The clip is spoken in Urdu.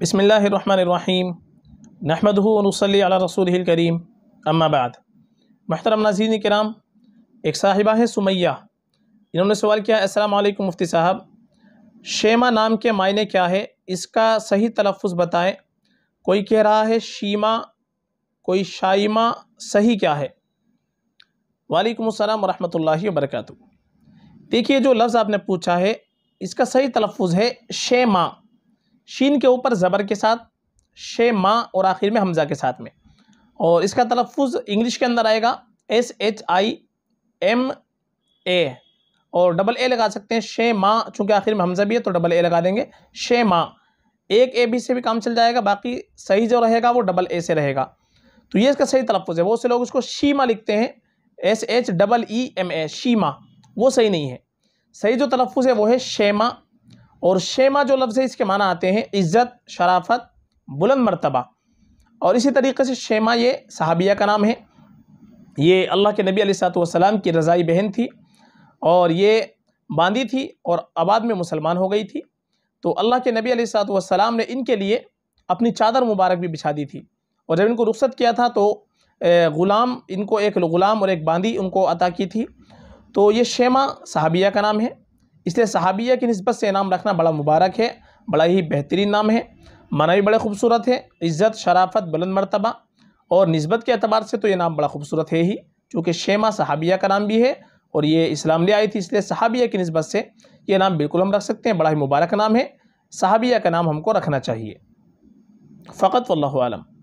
بسم اللہ الرحمن الرحیم نحمد و نصلی علی رسول الکریم اما بعد محترم ناظرین کرام ایک صاحبہ ہے سمیہ انہوں نے سوال کیا السلام علیکم مفتی صاحب شیمہ نام کے معنی کیا ہے اس کا صحیح تلفظ بتائیں کوئی کہہ رہا ہے شیمہ کوئی شائمہ صحیح کیا ہے وعلیکم السلام ورحمۃ اللہ وبرکاتہ دیکھیے جو لفظ آپ نے پوچھا ہے اس کا صحیح تلفظ ہے شیمہ شین کے اوپر زبر کے ساتھ شے ماں اور آخر میں حمزہ کے ساتھ میں اور اس کا تلفظ انگلش کے اندر آئے گا S H I M A اور ڈبل اے لگا سکتے ہیں شے ماں چونکہ آخر میں حمزہ بھی ہے تو ڈبل اے لگا دیں گے شے ماں ایک اے بی سے بھی کام چل جائے گا باقی صحیح جو رہے گا وہ ڈبل اے سے رہے گا تو یہ اس کا صحیح تلفظ ہے بہت سے لوگ اس کو شی ما لکھتے ہیں S H double E M A شی وہ صحیح نہیں ہے صحیح جو تلفظ ہے وہ ہے شیما اور شیمہ جو لفظ ہے اس کے معنی آتے ہیں عزت شرافت بلند مرتبہ اور اسی طریقے سے شیمہ یہ صحابیہ کا نام ہے یہ اللہ کے نبی علیہ السلام کی رضائی بہن تھی اور یہ باندھی تھی اور آباد میں مسلمان ہو گئی تھی تو اللہ کے نبی علیہ السلام نے ان کے لیے اپنی چادر مبارک بھی بچھا دی تھی اور جب ان کو رخصت کیا تھا تو غلام ان کو ایک غلام اور ایک باندھی ان کو عطا کی تھی تو یہ شیمہ صحابیہ کا نام ہے اس لیے صحابیہ کی نسبت سے نام رکھنا بڑا مبارک ہے بڑا ہی بہترین نام ہے منع بھی بڑے خوبصورت ہے عزت شرافت بلند مرتبہ اور نسبت کے اعتبار سے تو یہ نام بڑا خوبصورت ہے ہی چونکہ شیمہ صحابیہ کا نام بھی ہے اور یہ اسلام لے آئی تھی اس لیے صحابیہ کی نسبت سے یہ نام بالکل ہم رکھ سکتے ہیں بڑا ہی مبارک نام ہے صحابیہ کا نام ہم کو رکھنا چاہیے فقط واللہ عالم